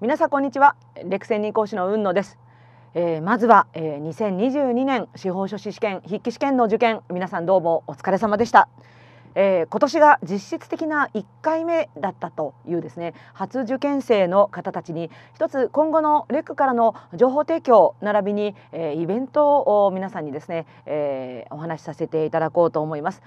皆さんこんにちはレクセン講師の雲野です、えー、まずは、えー、2022年司法書士試験筆記試験の受験皆さんどうもお疲れ様でした、えー、今年が実質的な1回目だったというですね初受験生の方たちに一つ今後のレックからの情報提供並びに、えー、イベントを皆さんにですね、えー、お話しさせていただこうと思います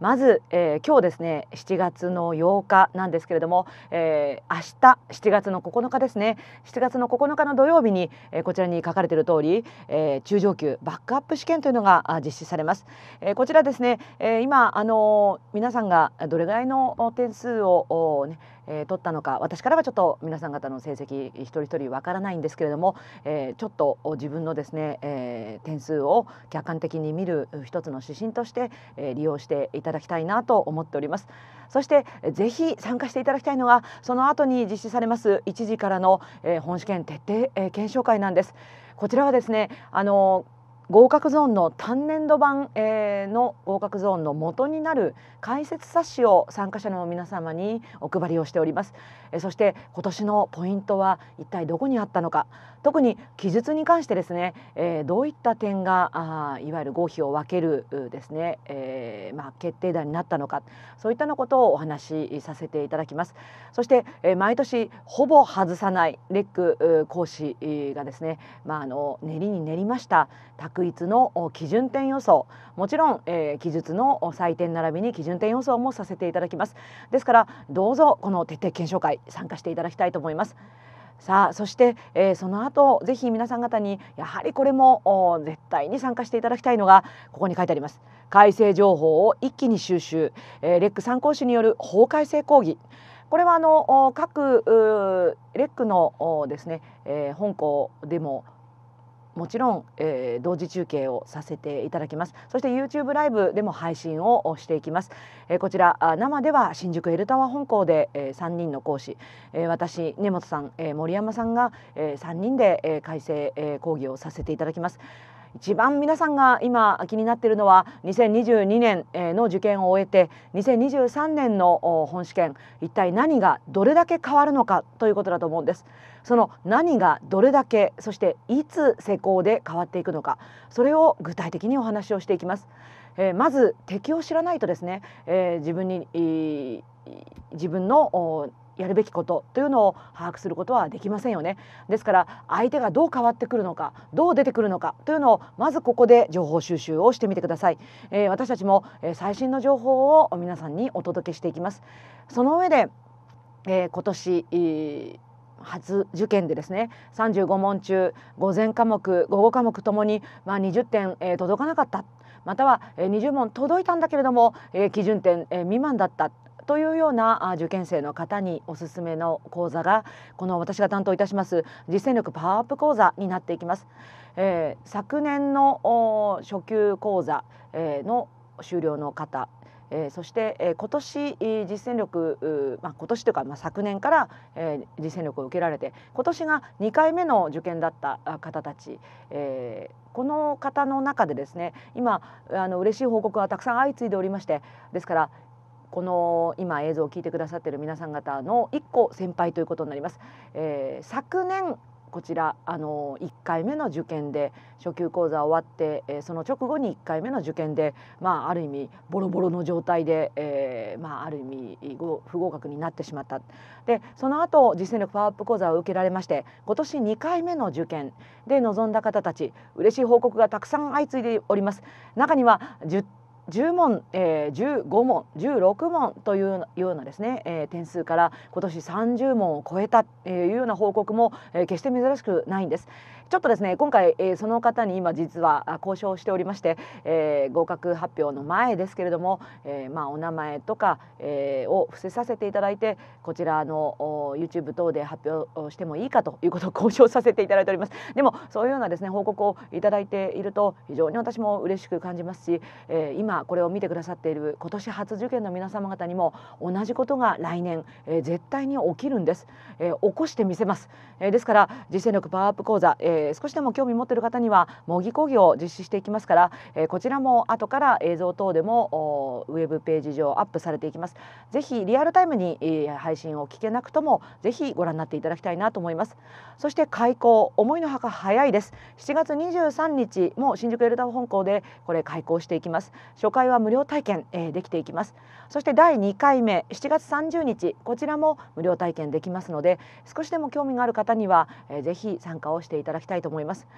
まず、えー、今日ですね7月の8日なんですけれども、えー、明日7月の9日ですね7月の9日の土曜日に、えー、こちらに書かれている通り、えー、中上級バックアップ試験というのが実施されます、えー、こちらですね、えー、今あの皆さんがどれぐらいの点数を、ね、えー、取ったのか私からはちょっと皆さん方の成績一人一人わからないんですけれども、えー、ちょっと自分のですね、えー、点数を客観的に見る一つの指針として、えー、利用していただきたいなと思っております。そしてぜひ参加していただきたいのがその後に実施されます1時からの、えー、本試験徹底、えー、検証会なんです。こちらはですねあのー合格ゾーンの単年度版、えー、の合格ゾーンの元になる解説冊子を参加者の皆様にお配りをしております、えそして今年のポイントは一体どこにあったのか特に記述に関してですね、えどういった点があいわゆる合否を分けるですね、えまあ、決定打になったのかそういったのことをお話しさせていただきますそして、え毎年ほぼ外さないレック講師がですね、まあ、あの練りに練りました宅択一の基準点予想もちろん、えー、記述の採点並びに基準点予想もさせていただきますですからどうぞこの徹底検証会参加していただきたいと思いますさあそして、えー、その後ぜひ皆さん方にやはりこれも絶対に参加していただきたいのがここに書いてあります改正情報を一気に収集、えー、レック参考書による法改正講義これはあの各レックのですね、えー、本校でももちろん、えー、同時中継をさせていただきますそして YouTube ライブでも配信をしていきます、えー、こちら生では新宿エルタワー本校で、えー、3人の講師、えー、私根本さん、えー、森山さんが、えー、3人で、えー、改正、えー、講義をさせていただきます一番皆さんが今気になっているのは2022年の受験を終えて2023年の本試験一体何がどれだけ変わるのかということだと思うんです。その何がどれだけそしていつ施行で変わっていくのかそれを具体的にお話をしていきます。えー、まず敵を知らないとですね、えー、自分に、えー、自分のやるべきことというのを把握することはできませんよねですから相手がどう変わってくるのかどう出てくるのかというのをまずここで情報収集をしてみてください、えー、私たちも最新の情報を皆さんにお届けしていきますその上で、えー、今年、えー初受験でですね35問中午前科目午後科目ともに、まあ、20点、えー、届かなかったまたは、えー、20問届いたんだけれども、えー、基準点、えー、未満だったというような受験生の方におすすめの講座がこの私が担当いたします実践力パワーアップ講座になっていきます。えー、昨年の初級講座、の終了の方えー、そして、えー、今年実践力、まあ、今年というか、まあ、昨年から、えー、実践力を受けられて今年が2回目の受験だった方たち、えー、この方の中でですね今あの嬉しい報告がたくさん相次いでおりましてですからこの今映像を聞いてくださってる皆さん方の一個先輩ということになります。えー、昨年こちらあの1回目の受験で初級講座終わって、えー、その直後に1回目の受験で、まあ、ある意味ボロボロの状態で、えー、まあ、ある意味不合格になってしまったでその後実践力パワーアップ講座を受けられまして今年2回目の受験で臨んだ方たち嬉しい報告がたくさん相次いでおります。中には10 10問、えー、15問16問というようなですね、えー、点数から今年30問を超えたというような報告も、えー、決して珍しくないんです。ちょっとですね今回、えー、その方に今実は交渉しておりまして、えー、合格発表の前ですけれども、えー、まあお名前とか、えー、を伏せさせていただいてこちらのお YouTube 等で発表してもいいかということを交渉させていただいておりますでもそういうようなですね報告をいただいていると非常に私も嬉しく感じますし、えー、今これを見てくださっている今年初受験の皆様方にも同じことが来年、えー、絶対に起きるんです、えー、起こしてみせます、えー、ですから実践力パワーアップ講座、えー、少しでも興味持っている方には模擬講義を実施していきますから、えー、こちらも後から映像等でもウェブページ上アップされていきますぜひリアルタイムに、えー、配信を聞けなくともぜひご覧になっていただきたいなと思いますそして開校思いのほか早いです7月23日も新宿エルダー本校でこれ開校していきます初初回は無料体験、えー、できていきますそして第2回目7月30日こちらも無料体験できますので少しでも興味がある方には、えー、ぜひ参加をしていただきたいと思います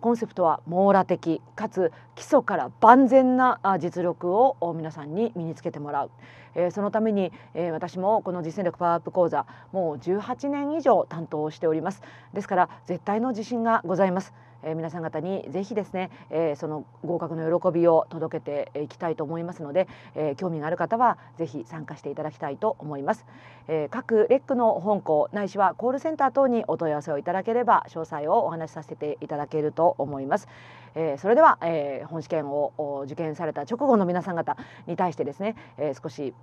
コンセプトは網羅的かつ基礎から万全な実力を皆さんに身につけてもらう、えー、そのために、えー、私もこの実践力パワーアップ講座もう18年以上担当しておりますですから絶対の自信がございますえー、皆さん方にぜひですね、えー、その合格の喜びを届けていきたいと思いますので、えー、興味がある方はぜひ参加していただきたいと思います、えー、各レックの本校ないしはコールセンター等にお問い合わせをいただければ詳細をお話しさせていただけると思います、えー、それでは、えー、本試験を受験された直後の皆さん方に対してですね、えー、少し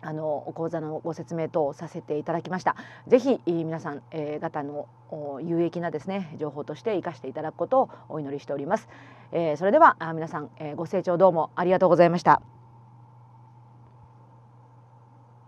あの講座のご説明とさせていただきました。ぜひ皆さん、えー、方の有益なですね情報として活かしていただくことをお祈りしております。えー、それでは皆さん、えー、ご清聴どうもありがとうございました。